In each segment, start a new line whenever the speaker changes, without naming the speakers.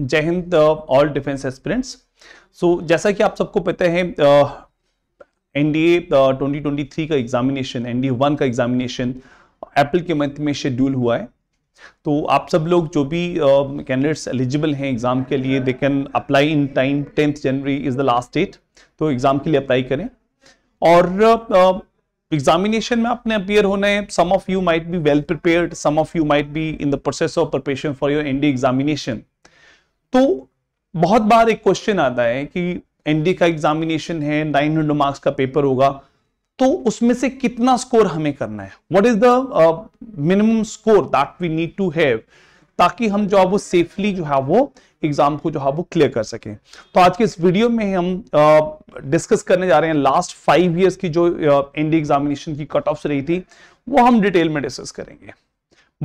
जय Hind all defence aspirants so जैसा कि आप सबको पता है एनडीए ट्वेंटी ट्वेंटी थ्री का एग्जामिनेशन एनडीए वन का एग्जामिनेशन अप्रैल uh, के मंथ में शेड्यूल हुआ है तो आप सब लोग जो भी कैंडिडेट्स uh, एलिजिबल हैं एग्जाम के लिए they can apply in time tenth January is the last date तो एग्जाम के लिए अप्लाई करें और एग्जामिनेशन uh, में आपने अपियर होना है some of you might be well prepared some of you might be in the process of preparation for your the examination तो बहुत बार एक क्वेश्चन आता है कि एनडी का एग्जामिनेशन है 900 मार्क्स का पेपर होगा तो उसमें से कितना स्कोर हमें करना है what is the minimum score that we need to have ताकि हम जो है वो सेफली जो है वो एग्जाम को जो है वो क्लियर कर सकें तो आज के इस वीडियो में हम डिस्कस uh, करने जा रहे हैं लास्ट फाइव ईयर्स की जो एनडी uh, एग्जामिनेशन की कट ऑफ रही थी वो हम डिटेल में डिस्कस करेंगे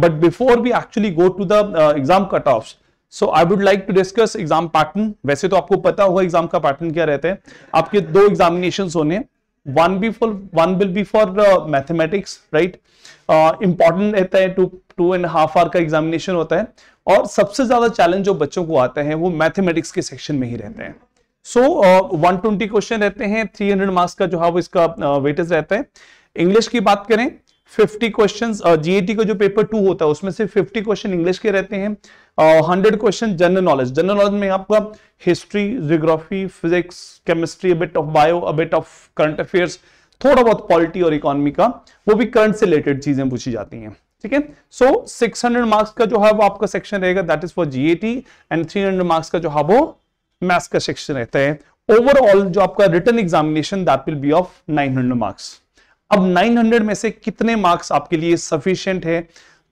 but before we actually go to the exam cut offs so I would like to discuss exam pattern वैसे तो आपको पता होगा एग्जाम का पैटर्न क्या रहता है आपके दो एग्जामिनेशन होने one be for one will be for mathematics right important रहता है two two and half hour का एग्जामिनेशन होता है और सबसे ज्यादा चैलेंज जो बच्चों को आता है वो मैथमेटिक्स के सेक्शन में ही रहते हैं सो वन ट्वेंटी क्वेश्चन रहते हैं थ्री हंड्रेड मार्क्स का जो है वो इसका वेटेज uh, रहता है इंग्लिश की बात करें फिफ्टी क्वेश्चन जीएटी का जो पेपर टू होता है उसमें से फिफ्टी क्वेश्चन इंग्लिश के रहते हैं hundred question general knowledge general knowledge में आपका history geography physics chemistry a bit of bio a bit of current affairs थोड़ा बहुत पॉलिटी और इकोनॉमी का वो भी करंट से रिलेटेड चीजें पूछी जाती हैं ठीक है सो सिक्स हंड्रेड मार्क्स का जो है वो आपका सेक्शन रहेगा that is for GAT and three hundred marks का जो है वो मैथ्स का सेक्शन रहता है ओवरऑल जो आपका return examination that will be of nine hundred marks अब नाइन हंड्रेड में से कितने मार्क्स आपके लिए सफिशियंट है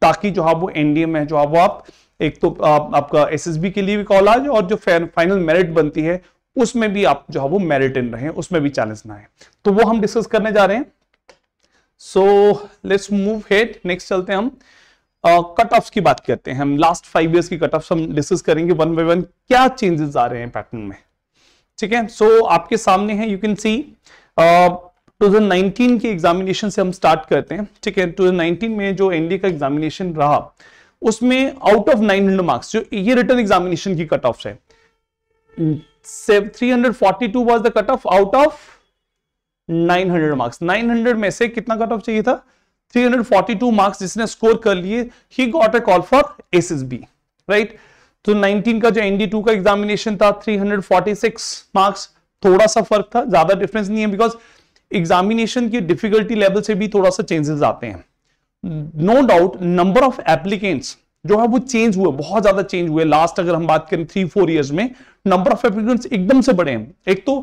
ताकि जो है वो एनडीए में जो है वो आप एक तो आप, आपका एसएसबी के लिए भी कॉल आ जाए और जो फाइनल मेरिट बनती है उसमें भी आप जो है वो मेरिट इन रहे उसमें भी चैलेंज ना है तो वो हम डिस्कस करने जा रहे हैं so let's move ahead next चलते हैं हम कट uh, की बात करते हैं हम लास्ट फाइव ईयर्स की कट ऑफ हम डिस्कस करेंगे वन बाई वन क्या चेंजेस आ रहे हैं पैटर्न में ठीक है सो so, आपके सामने है यू कैन सी 2019 के एग्जामिनेशन से हम स्टार्ट करते हैं ठीक है 2019 में जो एनडीए का एग्जामिनेशन रहा उसमें आउट ऑफ 900 मार्क्स जो ये रिटर्न एग्जामिनेशन की कट ऑफ है 342 was the cut off out of 900 marks 900 में से कितना कट ऑफ चाहिए था 342 मार्क्स जिसने स्कोर कर लिए he got a call for B right तो 19 का जो एनडी का एग्जामिनेशन था 346 मार्क्स थोड़ा सा फर्क था ज्यादा डिफरेंस नहीं है बिकॉज एग्जामिनेशन की डिफिकल्टी लेवल से भी थोड़ा सा चेंजेस आते हैं no doubt number of applicants जो है वो चेंज हुए बहुत ज्यादा चेंज हुए लास्ट अगर हम बात करें थ्री फोर ईयर्स में नंबर ऑफ एप्लीकेंट्स एकदम से बढ़े हैं एक तो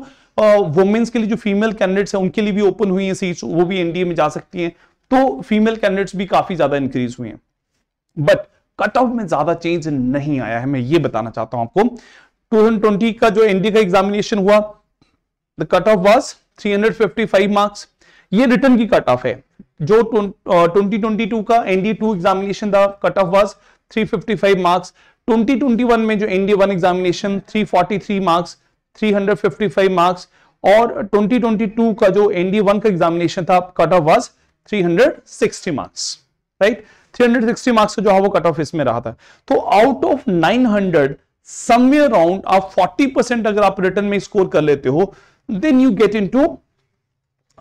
वुमेन्स के लिए जो फीमेल कैंडिडेट्स हैं उनके लिए भी ओपन हुई हैं सीट्स वो भी एनडीए में जा सकती हैं तो फीमेल कैंडिडेट्स भी काफी ज्यादा इंक्रीज हुए हैं बट कट ऑफ में ज्यादा चेंज नहीं आया है मैं ये बताना चाहता हूं आपको ट्वेंटी का जो एनडीए का एग्जामिनेशन हुआ the cut off fifty five marks ये रिटर्न की कट ऑफ है जो ट्वेंटी ट्वेंटी टू का एनडी टू एग्जामिनेशन था cut off was three fifty five marks twenty twenty one में जो NDA one examination three forty three marks three hundred fifty five marks और twenty twenty two का जो NDA one का examination था cut off was three hundred sixty marks right three hundred sixty marks जो है वो कट ऑफ इसमें रहा था तो out of nine hundred somewhere round आप फोर्टी परसेंट अगर आप रिटर्न में स्कोर कर लेते हो then you get into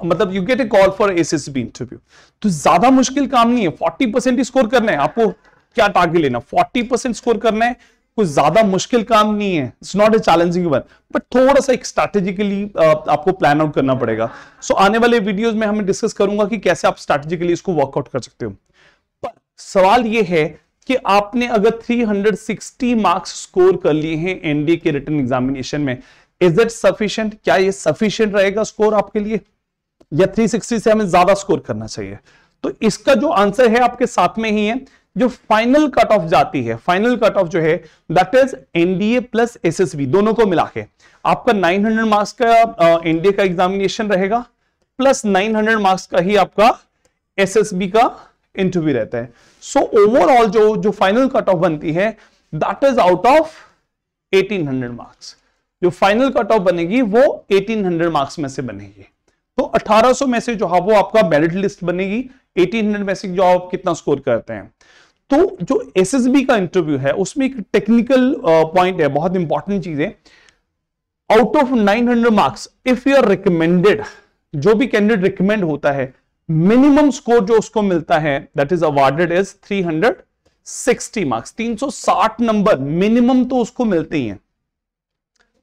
मतलब you get a call for SSB interview तो ज्यादा मुश्किल काम नहीं है फोर्टी परसेंट स्कोर करना है आपको क्या टारगेट लेना फोर्टी परसेंट स्कोर करना है कुछ ज्यादा मुश्किल काम नहीं है it's not a challenging one but थोड़ा सा एक स्ट्रैटेजिकली आपको प्लान आउट करना पड़ेगा सो so, आने वाले वीडियोस में हमें डिस्कस करूंगा कि कैसे आप स्ट्रैटेजिकली इसको वर्कआउट कर सकते हो पर सवाल ये है कि आपने अगर 360 मार्क्स स्कोर कर लिए हैं एनडीए के रिटर्न एग्जामिनेशन में इज दट सफिशियंट क्या ये सफिशियंट रहेगा स्कोर आपके लिए या 360 से हमें ज्यादा स्कोर करना चाहिए तो इसका जो आंसर है आपके साथ में ही है जो फाइनल कट ऑफ जाती है फाइनल कट ऑफ जो है that is NDA plus SSB दोनों को मिला के आपका 900 मार्क्स का एनडीए का एग्जामिनेशन रहेगा प्लस 900 मार्क्स का ही आपका एसएसबी का इंटरव्यू रहता है सो so, ओवरऑल जो जो फाइनल कट ऑफ बनती है that is out of 1800 marks जो फाइनल कट ऑफ बनेगी वो 1800 मार्क्स में से बनेगी तो 1800 में से जो है हाँ, वो आपका मेरिट लिस्ट बनेगी 1800 में से जो आप कितना स्कोर करते हैं तो जो एसएसबी का इंटरव्यू है उसमें एक टेक्निकल पॉइंट है बहुत इंपॉर्टेंट चीज है out of 900 marks if you are recommended जो भी कैंडिडेट रिकमेंड होता है मिनिमम स्कोर जो उसको मिलता है that is awarded is 360 marks 360 number minimum तो उसको मिलते ही हैं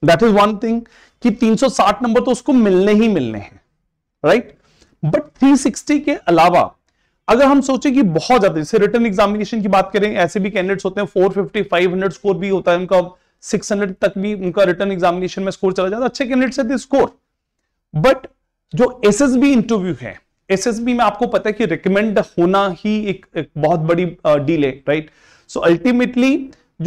दैट इज वन थिंग कि 360 नंबर तो उसको मिलने ही मिलने हैं राइट बट 360 के अलावा अगर हम सोचे कि बहुत ज्यादा जैसे रिटर्न एग्जामिनेशन की बात करें ऐसे भी कैंडिडेट्स होते हैं 450 500 स्कोर भी होता है उनका 600 तक भी उनका रिटर्न एग्जामिनेशन में स्कोर चला जाता अच्छे कैंडिडेट है स्कोर बट जो एस इंटरव्यू है एस में आपको पता है कि रिकमेंड होना ही एक, एक बहुत बड़ी डील है राइट सो अल्टीमेटली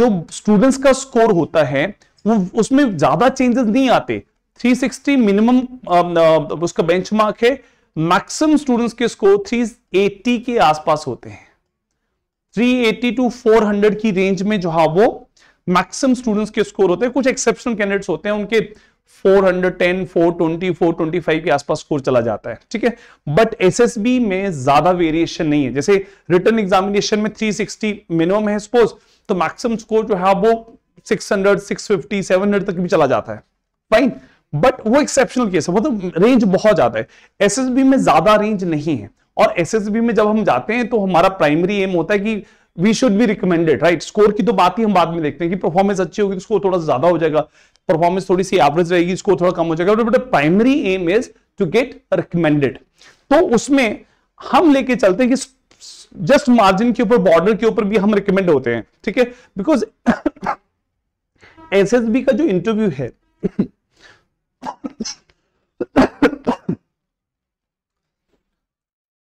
जो स्टूडेंट्स का स्कोर होता है वो उसमें ज्यादा चेंजेस नहीं आते 360 मिनिमम um, uh, उसका बेंचमार्क है मैक्सिमम स्टूडेंट्स के स्कोर 380 के आसपास होते हैं 380 टू 400 की रेंज में जो है हाँ वो मैक्सिमम स्टूडेंट्स के स्कोर होते हैं कुछ एक्सेप्शनल कैंडिडेट्स होते हैं उनके 410, 420, 425 के आसपास स्कोर चला जाता है ठीक है बट एसएसबी में ज्यादा वेरिएशन नहीं है जैसे रिटर्न एग्जामिनेशन में 360 मिनिमम है सपोज तो मैक्सिमम स्कोर जो है हाँ वो 600, 650, 700 तक भी चला जाता है फाइन right? बट वो एक्सेप्शनल केस है वो तो रेंज बहुत ज्यादा है एसएसबी में ज्यादा रेंज नहीं है और एसएसबी में जब हम जाते हैं तो हमारा प्राइमरी एम होता है कि we should be recommended right score की तो बात ही हम बाद में देखते हैं कि परफॉर्मेंस अच्छी होगी तो स्कोर थोड़ा ज्यादा हो जाएगा परफॉर्मेंस थोड़ी सी एवरेज रहेगी स्कोर थोड़ा कम हो जाएगा but primary aim is to get recommended तो उसमें हम लेके चलते हैं कि जस्ट मार्जिन के ऊपर बॉर्डर के ऊपर भी हम रिकमेंड होते हैं ठीक है बिकॉज एसएसबी का जो इंटरव्यू है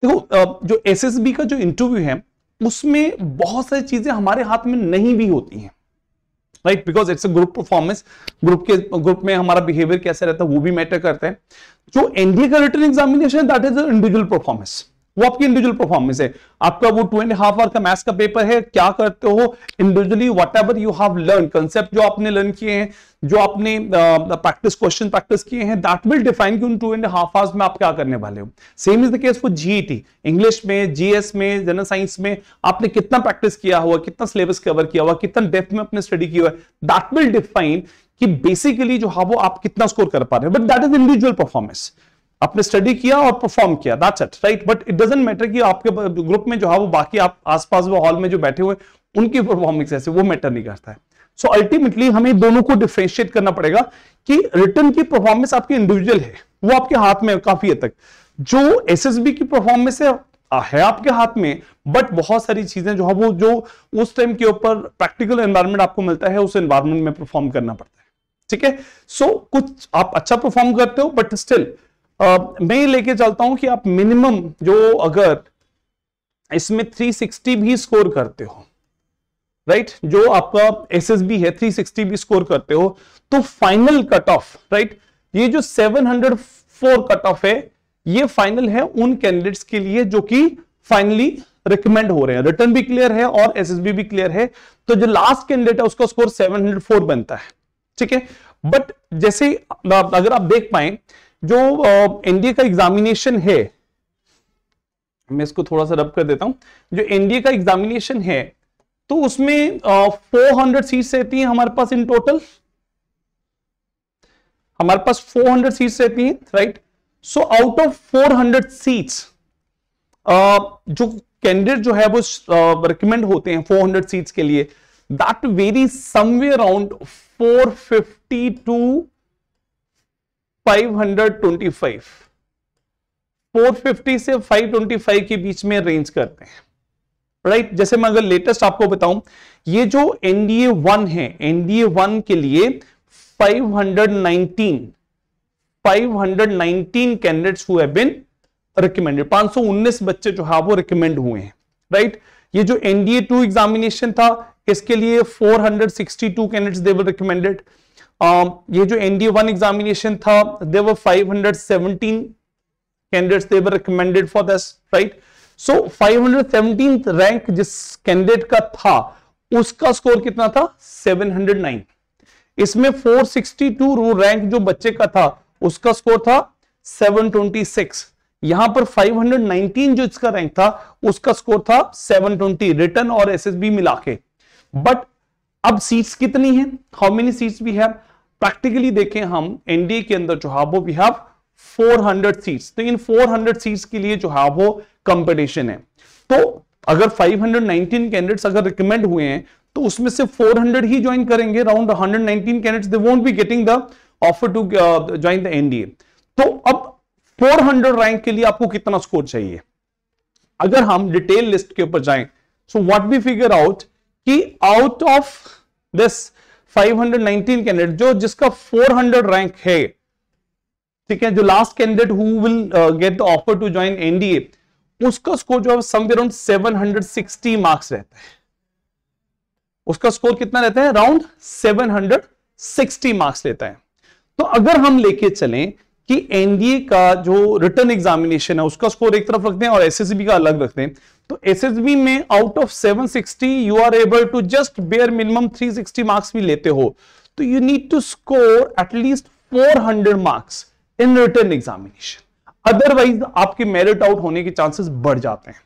देखो जो एसएसबी का जो इंटरव्यू है उसमें बहुत सारी चीजें हमारे हाथ में नहीं भी होती हैं right because it's a group performance group के ग्रुप में हमारा बिहेवियर कैसे रहता है वो भी मैटर करता है जो एनडीए का written examination that is individual performance वो आपकी इंडिविजुअल परफॉर्मेंस है आपका वो टू एंड हाफ आवर का मैथ्स का पेपर है क्या करते हो individually whatever you have learn concept जो आपने लर्न किए हैं जो आपने प्रैक्टिस क्वेश्चन प्रैक्टिस किए हैं दैट विल डिफाइन कि उन टू एंड हाफ आवर्स में आप क्या करने वाले हो same is the case for GET English में जीएस में जनरल साइंस में आपने कितना प्रैक्टिस किया हुआ कितना सिलेबस कवर किया हुआ कितना डेप्थ में अपने स्टडी किया हुआ दैट विल डिफाइन कि बेसिकली जो है हाँ वो आप कितना स्कोर कर पा रहे हो but that is individual performance आपने स्टडी किया और परफॉर्म किया that's it right but it doesn't matter कि आपके ग्रुप में जो है वो बाकी आप आसपास वो हॉल में जो बैठे हुए उनकी परफॉर्मेंस ऐसे वो मैटर नहीं करता है सो so, अल्टीमेटली हमें दोनों को डिफ्रेंशिएट करना पड़ेगा कि रिटर्न की परफॉर्मेंस आपकी इंडिविजुअल है वो आपके हाथ में काफी हद तक जो एस की परफॉर्मेंस है है आपके हाथ में बट बहुत सारी चीजें जो है वो जो उस टाइम के ऊपर प्रैक्टिकल एनवायरमेंट आपको मिलता है उस एनवायरमेंट में परफॉर्म करना पड़ता है ठीक है सो कुछ आप अच्छा परफॉर्म करते हो बट स्टिल मैं लेके चलता हूं कि आप मिनिमम जो अगर इसमें 360 भी स्कोर करते हो राइट right? जो आपका एस है 360 भी स्कोर करते हो तो फाइनल कट ऑफ राइट ये जो 704 कट ऑफ है ये फाइनल है उन कैंडिडेट्स के लिए जो कि फाइनली रिकमेंड हो रहे हैं रिटर्न भी क्लियर है और एसएसबी भी क्लियर है तो जो लास्ट कैंडिडेट है उसका स्कोर 704 बनता है ठीक है बट जैसे अगर आप देख पाए जो एनडीए का एग्जामिनेशन है मैं इसको थोड़ा सा रब कर देता हूं जो एनडीए का एग्जामिनेशन है तो उसमें फोर हंड्रेड सीट्स रहती हैं हमारे पास इन टोटल हमारे पास 400 सीट्स रहती हैं right so out of 400 seats जो कैंडिडेट जो है वो रिकमेंड uh, होते हैं 400 सीट्स के लिए that vary somewhere around 450 to 525 से 525 के बीच में रेंज करते हैं राइट जैसे मैं अगर लेटेस्ट आपको बताऊं ये जो एनडीए वन है एनडीए वन के लिए 519 519 candidates who have been recommended 519 बच्चे जो है वो रिकमेंड हुए हैं राइट ये जो एनडीए टू एग्जामिनेशन था इसके लिए 462 candidates they were recommended Um, ये जो एनडीए वन एग्जामिनेशन था there five hundred seventeen candidate they were recommended for this right so 517th rank जिस कैंडिडेट का था उसका स्कोर कितना था 709 इसमें 462 रो रैंक जो बच्चे का था उसका स्कोर था 726 यहां पर 519 जो इसका रैंक था उसका स्कोर था 720 रिटर्न और एसएसबी मिला के बट अब सीट्स कितनी है हाउ मेनी सीट्स भी है प्रैक्टिकली देखें हम एनडीए के अंदर जो है वो वी हैव 400 सीट्स तो इन 400 सीट्स के लिए जो है वो कंपटीशन है तो अगर 519 कैंडिडेट्स अगर रिकमेंड हुए हैं तो उसमें से 400 ही ज्वाइन करेंगे round 119 candidates they won't be getting the offer to join the NDA तो अब 400 रैंक के लिए आपको कितना स्कोर चाहिए अगर हम डिटेल लिस्ट के ऊपर जाएं so what we figure out कि आउट ऑफ दिस 519 कैंडिडेट जो जिसका 400 रैंक है ठीक है जो last candidate who will get the offer to join NDA उसका स्कोर जो है समवेयर अराउंड 760 मार्क्स रहता है उसका स्कोर कितना रहता है अराउंड 760 मार्क्स रहता है तो अगर हम लेके चलें कि एनडीए का जो रिटर्न एग्जामिनेशन है उसका स्कोर एक तरफ रखते हैं और एसएससीबी का अलग रखते हैं तो एसएसबी में out of 760 you are able to just bare minimum 360 marks भी लेते हो तो you need to score at least 400 marks in written examination otherwise आपके मेरिट आउट होने के चांसेस बढ़ जाते हैं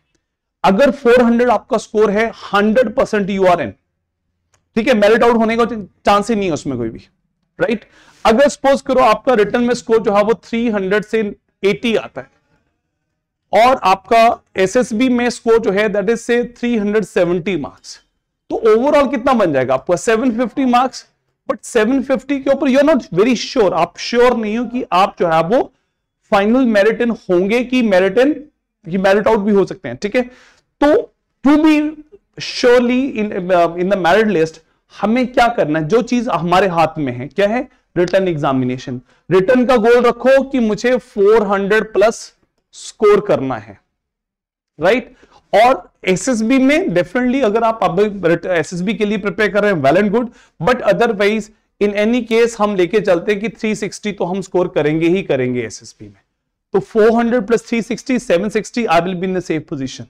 अगर 400 आपका स्कोर है 100 परसेंट यू आर एन ठीक है मेरिट आउट होने का चांस ही नहीं है उसमें कोई भी राइट right? अगर सपोज करो आपका रिटर्न में स्कोर जो है हाँ वो 300 से 80 आता है और आपका एसएसबी में स्कोर जो है दैट इज से 370 मार्क्स तो ओवरऑल कितना बन जाएगा आपका 750 मार्क्स बट 750 के ऊपर you are not very sure आप श्योर नहीं हो कि आप जो है वो फाइनल मेरिट इन होंगे कि मेरिट इन कि मेरिट आउट भी हो सकते हैं ठीक है तो to be surely in in the merit list हमें क्या करना है जो चीज हमारे हाथ में है क्या है रिटर्न एग्जामिनेशन रिटर्न का गोल रखो कि मुझे 400 प्लस स्कोर करना है राइट right? और एसएसबी में डेफिनेटली अगर आप एसएसबी के लिए प्रिपेयर कर रहे हैं well and good but otherwise in any case हम लेके चलते हैं कि 360 तो हम स्कोर करेंगे ही करेंगे एसएसबी में तो 400 plus 360 760 I will be in the safe position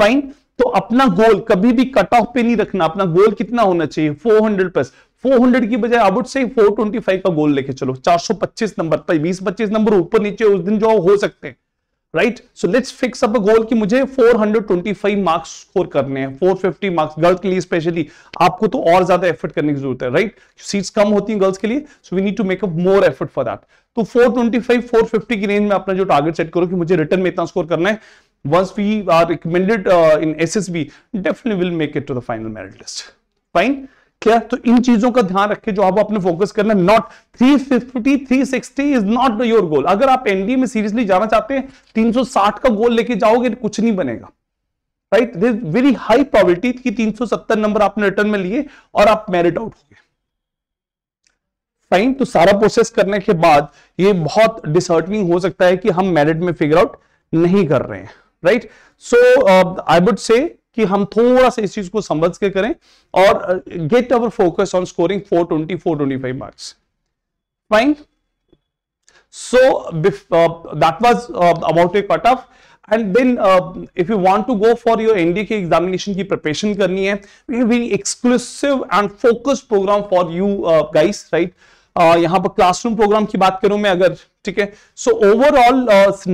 fine तो अपना गोल कभी भी कट ऑफ पे नहीं रखना अपना गोल कितना होना चाहिए 400 प्लस 400 की बजाय आउट से 425 का गोल लेके चलो 425 नंबर 20 25 नंबर ऊपर नीचे उस दिन जो हो सकते हैं right so let's fix up a goal कि मुझे 425 मार्क्स स्कोर करने हैं 450 मार्क्स गर्ल्स के लिए स्पेशली आपको तो और ज्यादा एफर्ट करने की जरूरत है राइट right? सीट्स कम होती हैं गर्ल्स के लिए so we need to make up more effort for that तो 425 450 की रेंज में अपना जो टारगेट सेट करो कि मुझे रिटर्न में इतना स्कोर करना है once we are recommended uh, in SSB, definitely will make it to the final merit list. Fine. Clear तो इन चीजों का ध्यान रखें जो आप अपने फोकस करना not 350 360 is not your goal अगर आप एनडीए में सीरियसली जाना चाहते हैं 360 का गोल लेके जाओगे तो कुछ नहीं बनेगा right this very high probability कि 370 नंबर आपने रिटर्न में लिए और आप मेरिट आउट हो गए फाइन तो सारा प्रोसेस करने के बाद ये बहुत डिसहर्टनिंग हो सकता है कि हम मेरिट में फिगर आउट नहीं कर रहे हैं right so I would say कि हम थोड़ा सा इस चीज को समझ के करें और get our focus on scoring four twenty four twenty five marks fine so that was about a cut off and then if you want to go for your NDA के एग्जामिनेशन की प्रिपरेशन करनी है very exclusive and focused programme for you guys right Uh, यहां पर classroom programme की बात करूं मैं अगर ठीक है सो ओवरऑल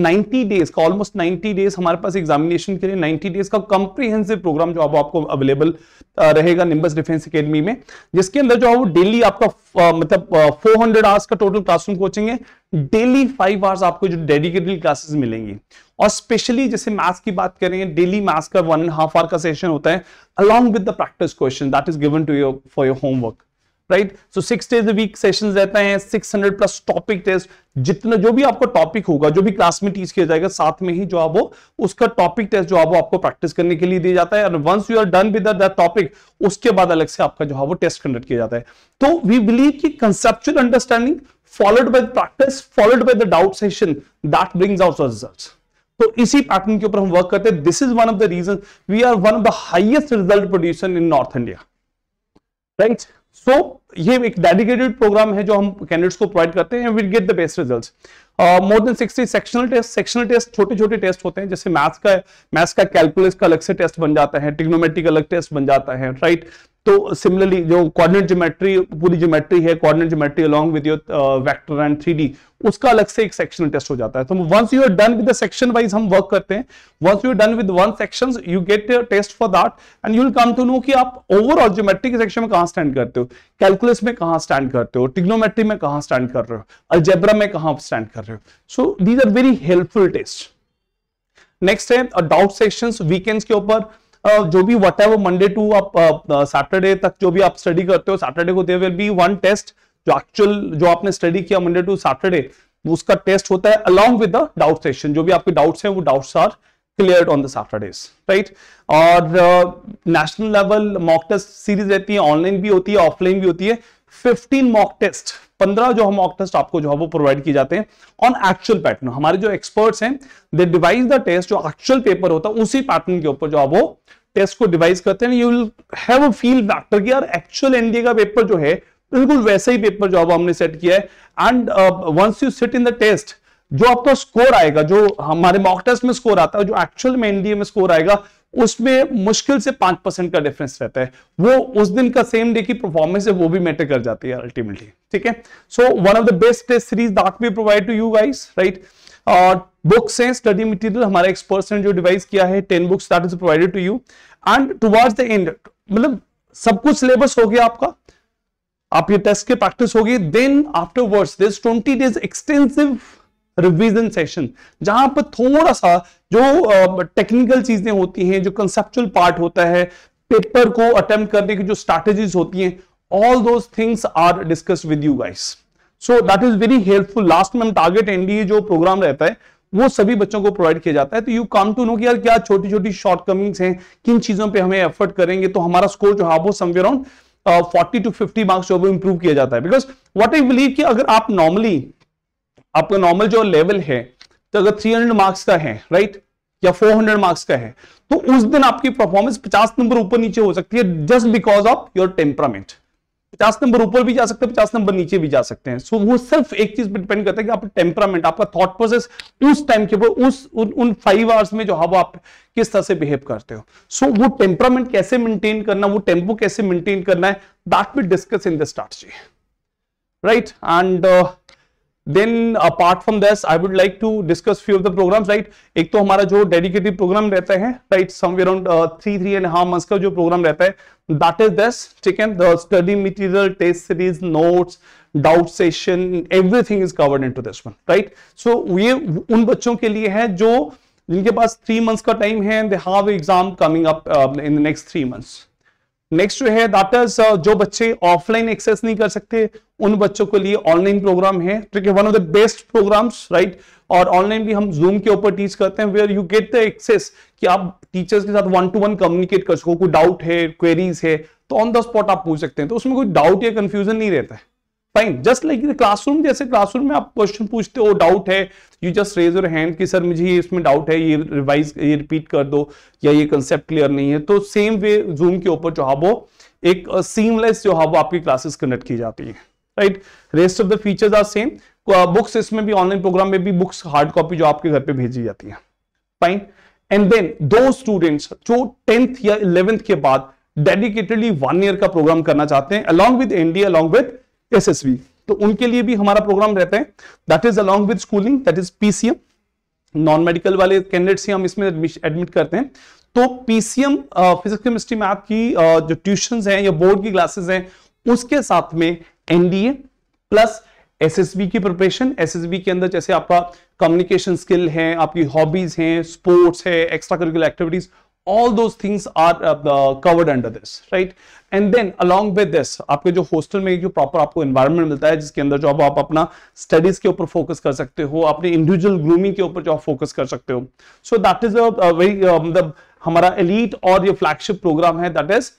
90 डेज का ऑलमोस्ट 90 डेज हमारे पास एग्जामिनेशन के लिए 90 डेज का कंप्रीहेंसिव प्रोग्राम जो आपको अवेलेबल uh, रहेगा निम्बस डिफेंस अकेडमी में जिसके अंदर जो है वो डेली आपका uh, मतलब फोर हंड्रेड आवर्स का टोटल क्लासरूम कोचिंग है डेली फाइव आवर्स आपको जो डेडिकेटेड क्लासेस मिलेंगी और स्पेशली जैसे मैथ्स की बात करें डेली मैथ्स का वन एंड हाफ आवर का सेशन होता है along with the practice question that is given to your for your homework right so six days week session रहते हैं 600 प्लस टॉपिक टेस्ट जितना जो भी आपको टॉपिक होगा जो भी क्लास में टीच किया जाएगा साथ में ही जो आप वो उसका टॉपिक टेस्ट जो आप वो आपको प्रैक्टिस करने के लिए दिया जाता है and once you are done with that topic उसके बाद अलग से आपका जो है वो टेस्ट कंडक्ट किया जाता है तो वी बिलीव की conceptual understanding followed by practice followed by the doubt session that brings out result तो इसी पैटर्न के ऊपर हम वर्क करते हैं this is one of the reason we are one of the highest result producer in north India right so ये एक dedicated programme है जो हम कैंडिडेट्स को प्रोवाइड करते हैं will get the best results more than sixty sectional test sectional test छोटे छोटे टेस्ट होते हैं जैसे मैथ्स का मैथ्स का कैलकुलस का अलग से टेस्ट बन जाता है टिग्नोमेट्री का अलग टेस्ट बन जाता है राइट तो सिमिलरली जो कॉर्डिनेट ज्योमेट्री पूरी ज्योमेट्री है coordinate geometry along with your vector and three उसका अलग से एक सेक्शनल टेस्ट हो जाता है तो once you are done with the section wise हम वर्क करते हैं once you are done with one sections you get test for that and you will come to know कि आप ओवरऑल ज्योमेट्री के सेक्शन में कहां स्टैंड करते हो कैलकुलस में कहां स्टैंड करते हो टिग्नोमेट्री में कहां स्टैंड कर रहे हो अलजेब्रा में कहां स्टैंड कर कर रहे हो so these are very helpful test next है डाउट सेक्शंस वीकेंड्स के ऊपर जो भी वट है वो मंडे टू आप सैटरडे तक जो भी आप स्टडी करते हो सैटरडे को there will be one test जो एक्चुअल जो आपने स्टडी किया मंडे टू सैटरडे उसका टेस्ट होता है along with the doubt session जो भी आपके डाउट्स हैं वो doubts are clear on the Saturdays right और national level mock test series रहती है ऑनलाइन भी होती है ऑफलाइन भी होती है 15 मॉक टेस्ट पंद्रह जो हम मॉक टेस्ट आपको जो है वो प्रोवाइड किए जाते हैं ऑन एक्चुअल पैटर्न हमारे जो एक्सपर्ट्स हैं दे डिवाइज द टेस्ट जो एक्चुअल पेपर होता है उसी पैटर्न के ऊपर जो है वो टेस्ट को डिवाइज करते हैं you have a feel factor की यार एक्चुअल एनडीए का पेपर जो है बिल्कुल वैसे ही पेपर जो है हमने सेट किया है and once you sit in the test जो आपका स्कोर आएगा जो हमारे मॉक टेस्ट में स्कोर आता है जो एक्चुअल में एनडीए में स्कोर आएगा उसमें मुश्किल से पांच परसेंट का डिफरेंस रहता है वो उस दिन का सेम डे की परफॉर्मेंस है वो भी मैटर कर जाती है अल्टीमेटली ठीक है so one of the best test series that we provide to you guys right और बुक्स हैं स्टडी मटेरियल हमारे एक्सपर्ट्स ने जो डिवाइस किया है ten books that is provided to you and towards the end मतलब सब कुछ सिलेबस हो गया आपका आप ये टेस्ट के प्रैक्टिस होगी then afterwards this 20 days extensive revision session जहां पर थोड़ा सा जो टेक्निकल चीजें होती हैं जो कंसेप्चुअल पार्ट होता है पेपर को अटेम्प्ट करने की जो स्ट्रैटेजीज होती हैं all those things are discuss with you guys so that is very helpful last में हम टारगेट एनडीए जो प्रोग्राम रहता है वो सभी बच्चों को प्रोवाइड किया जाता है तो यू कम टू नो कि यार क्या छोटी छोटी शॉर्टकमिंग्स हैं किन चीजों पे हमें एफर्ट करेंगे तो हमारा स्कोर जो है वो somewhere around forty to fifty marks जो है वो इंप्रूव किया जाता है बिकॉज व्हाट आई बिलीव कि अगर आप नॉर्मली आपका नॉर्मल जो लेवल है तो अगर 300 मार्क्स का है राइट या 400 मार्क्स का है तो उस दिन आपकी परफॉर्मेंस 50 नंबर ऊपर नीचे हो सकती है just because of your temperament 50 number ऊपर भी जा सकते हैं 50 नंबर नीचे भी जा सकते हैं सो so, वो सिर्फ एक चीज पर डिपेंड करता है कि आपका टेम्परामेंट आपका थॉट प्रोसेस उस टाइम के ऊपर उस उन फाइव आवर्स में जो है हाँ वो आप किस तरह से बिहेव करते हो सो so, वो टेम्परामेंट कैसे मेंटेन करना वो टेम्पो कैसे मेंटेन करना है that will discuss in the strategy right and then apart from this I would like to discuss few of the programs right एक तो हमारा जो डेडिकेटेड प्रोग्राम रहता है right somewhere around three three and half months का जो programme रहता है दैट इज दिस ठीक है the study material test series notes doubt session everything is covered into this one right so ये उन बच्चों के लिए है जो जिनके पास थ्री मंथ्स का टाइम है and they have exam coming up in the next three months next जो है दैट इज uh, जो बच्चे ऑफलाइन एक्सेस नहीं कर सकते उन बच्चों के लिए ऑनलाइन प्रोग्राम है है one of the best programs right और ऑनलाइन भी हम जूम के ऊपर टीच करते हैं where you get the access कि आप टीचर्स के साथ वन टू वन कम्युनिकेट कर सको कोई डाउट है क्वेरीज है तो ऑन द स्पॉट आप पूछ सकते हैं तो उसमें कोई डाउट या कंफ्यूजन नहीं रहता है fine just like the classroom जैसे क्लासरूम में आप क्वेश्चन पूछते हो डाउट है you just raise your hand कि सर मुझे इसमें डाउट है ये रिवाइज ये रिपीट कर दो या ये कंसेप्ट क्लियर नहीं है तो सेम वे जूम के ऊपर जो है वो एक सीमलेस जो है वो आपकी क्लासेस कंडक्ट की जाती है right rest of the features are same books इसमें भी ऑनलाइन प्रोग्राम में भी बुक्स हार्ड कॉपी जो आपके घर पे भेजी जाती है फाइन एंड देन दो स्टूडेंट्स जो टेंथ या इलेवेंथ के बाद डेडिकेटेडली वन ईयर का प्रोग्राम करना चाहते हैं along with NDA along with SSB तो उनके लिए भी हमारा प्रोग्राम रहता है that is along with schooling that is PCM non medical वाले कैंडिडेट्स ही हम इसमें एडमिट करते हैं तो पीसीएम फिजिक्स केमिस्ट्री मैथ की uh, जो ट्यूशन हैं या बोर्ड की क्लासेस हैं उसके साथ में एनडीए प्लस एसएसबी की प्रिपरेशन एसएसबी के अंदर जैसे आपका कम्युनिकेशन स्किल है आपकी हॉबीज हैं स्पोर्ट्स है extra curricular activities all those things are uh, uh, covered under this right with this aapke jo hostel mein jo proper aapko environment milta hai jiske andar jo aap apna studies ke upar focus kar sakte ho apne individual grooming ke upar jo aap focus kar sakte ho so that is a, a very very मतलब hamara elite और ये flagship program hai that is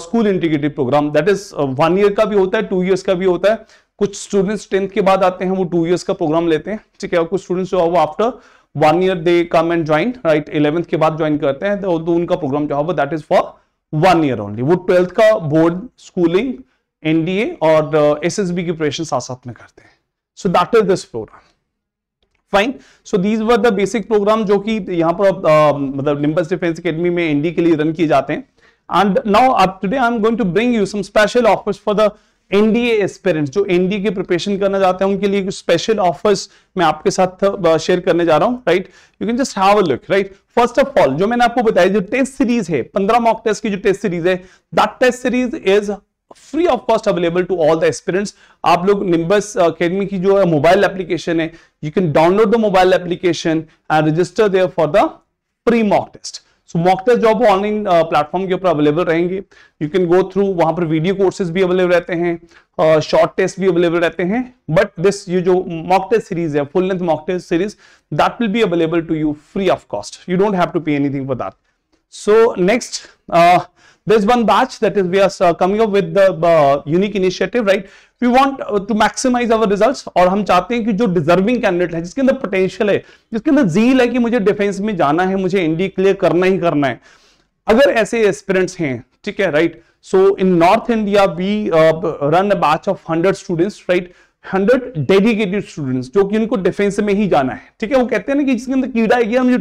school integrative program that is one year का भी होता है two years का भी होता है कुछ स्टूडेंट्स टेंथ के बाद आते हैं वो टू ईयर्स का प्रोग्राम लेते हैं ठीक है कुछ स्टूडेंट्स जो है वो after one year they come and join right eleventh के बाद ज्वाइन करते हैं तो, उनका प्रोग्राम जो होगा that is for one year only वो ट्वेल्थ का बोर्ड स्कूलिंग एनडीए और एस एस बी की प्रिपरेशन साथ साथ में करते हैं so that is this program fine so these were the basic program जो कि यहाँ पर uh, मतलब निम्बस डिफेंस अकेडमी में एनडी के लिए रन किए जाते हैं एंड नाउ अब today I am going to bring you some special offers for the NDA aspirants जो एनडीए की प्रिपरेशन करना चाहते हैं उनके लिए कुछ स्पेशल ऑफर्स मैं आपके साथ शेयर करने जा रहा हूं right you can just have a look right first of all जो मैंने आपको बताया जो टेस्ट सीरीज है पंद्रह मॉक टेस्ट की जो टेस्ट सीरीज है that test series is free of cost available to all the experience आप लोग निम्बस अकेडमी की जो है मोबाइल एप्लीकेशन है you can download the mobile application and register there for the pre mock test so mock test जॉब online platform के ऊपर available रहेंगे यू कैन गो थ्रू वहां पर वीडियो कोर्सेज भी अवेलेबल रहते हैं शॉर्ट uh, टेस्ट भी अवेलेबल रहते हैं बट दिस ये जो मॉक टेस्ट सीरीज है full length mock test series that will be available to you free of cost you don't have to pay anything for that so next this one batch that is we are coming up with the unique initiative right we want to maximise our results और हम चाहते हैं कि जो deserving candidate है जिसके अंदर potential है जिसके अंदर जील है कि मुझे डिफेंस में जाना है मुझे एनडी क्लियर करना ही करना है अगर ऐसे एस्पिरेंट्स हैं ठीक है right so in north India we run a batch of hundred students right hundred dedicated students जो कि उनको डिफेंस में ही जाना है ठीक है वो कहते हैं ना कि जिसके अंदर कीड़ा है कि मुझे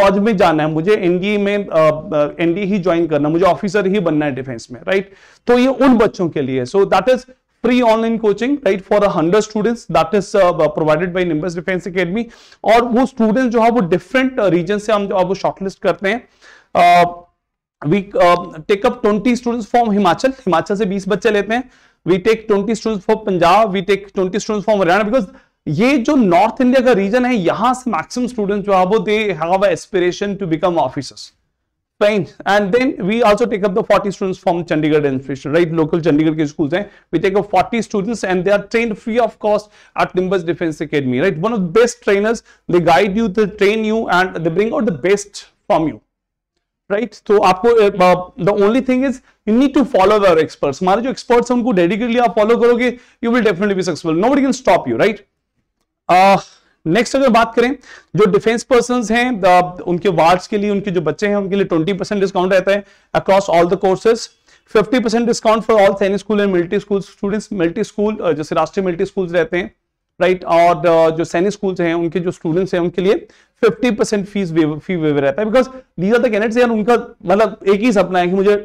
फौज में जाना है मुझे एनडीए में एनडीए uh, uh, ही ज्वाइन करना मुझे ऑफिसर ही बनना है डिफेंस में राइट तो ये उन बच्चों के लिए so that is pre-online coaching right for a hundred students that is uh, provided by Nimbus Defense Academy और वो students जो है वो different region से हम जो है वो shortlist करते हैं uh, we uh, take up 20 students from Himachal Himachal से 20 बच्चे लेते हैं we take 20 students from Punjab we take 20 students from Haryana because ये जो नॉर्थ इंडिया का रीजन है यहां से मैक्सिमम स्टूडेंट जो है वो they have aspiration to become officers fine and then we also take up the 40 students from chandigarh administration right local chandigarh schools hain we take up 40 students and they are trained free of cost at nimbus defense academy right one of the best trainers they guide you they train you and they bring out the best from you right तो आपको the only thing is you need to follow our experts हमारे जो experts हैं उनको dedicatedly आप follow करोगे you will definitely be successful nobody can stop you right next अगर बात करें जो डिफेंस पर्सन हैं उनके वार्ड्स के लिए उनके जो बच्चे हैं उनके लिए ट्वेंटी परसेंट डिस्काउंट रहता है across all the courses 50 percent discount for all Sainik school and military school students military school जैसे राष्ट्रीय मिलिट्री स्कूल रहते हैं राइट right? और जो सैनिक स्कूल्स हैं उनके जो स्टूडेंट्स हैं उनके लिए 50 परसेंट फीस फी वेवर रहता है बिकॉज दीज आर दैनेट्स कैंडिडेट्स यार उनका मतलब एक ही सपना है कि मुझे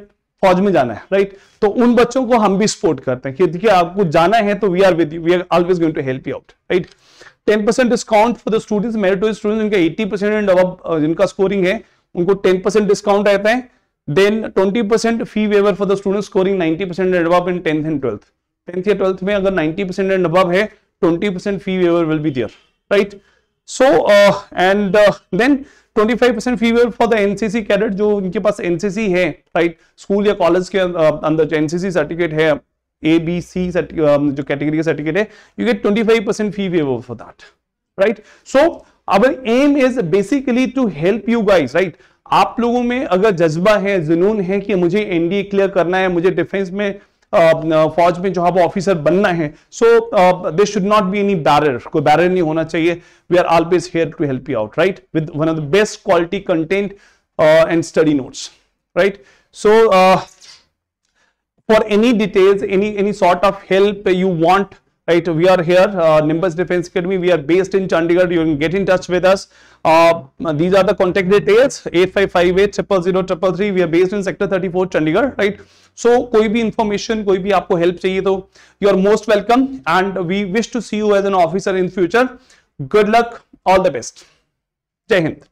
फौज में जाना है राइट right? तो उन बच्चों को हम भी सपोर्ट करते हैं कि देखिए आपको जाना है तो we are with we are always going to help you out right ten percent discount for the student meritorious student जिनका एट्टी परसेंट एंड अब जिनका स्कोरिंग है उनको टेन परसेंट डिस्काउंट रहता है then twenty percent fee waiver for the student scoring ninety percent and above in tenth and twelfth tenth या twelfth में अगर ninety percent and above है twenty percent fee waiver will be there right so and then 25 percent fee waiver for the NCC cadet जो उनके पास NCC है right right? School या college के uh, अंदर जो एनसीसी सर्टिफिकेट है ए बी सी जो कैटेगरी का सर्टिफिकेट है you get 25% fee waiver for that right so our aim is basically to help you guys right आप लोगों में अगर जज्बा है जुनून है कि मुझे एनडीए क्लियर करना है मुझे डिफेंस में uh, फौज में जो ऑफिसर बनना है so they should not be any barrier कोई बैरर नहीं होना चाहिए we are always here to help you out right with one of the best quality content and study notes right so for any details, any, any sort of help you want, right? We are here, uh, Nimbus Defense Academy. We are based in Chandigarh. You can get in touch with us. Uh, uh these are the contact details, eight five five eight triple zero triple three. 0 We are based in Sector 34, Chandigarh, right? So, कोई भी information, कोई भी आपको help चाहिए तो you are most welcome and we wish to see you as an officer in future. Good luck, all the best. Jai Hind.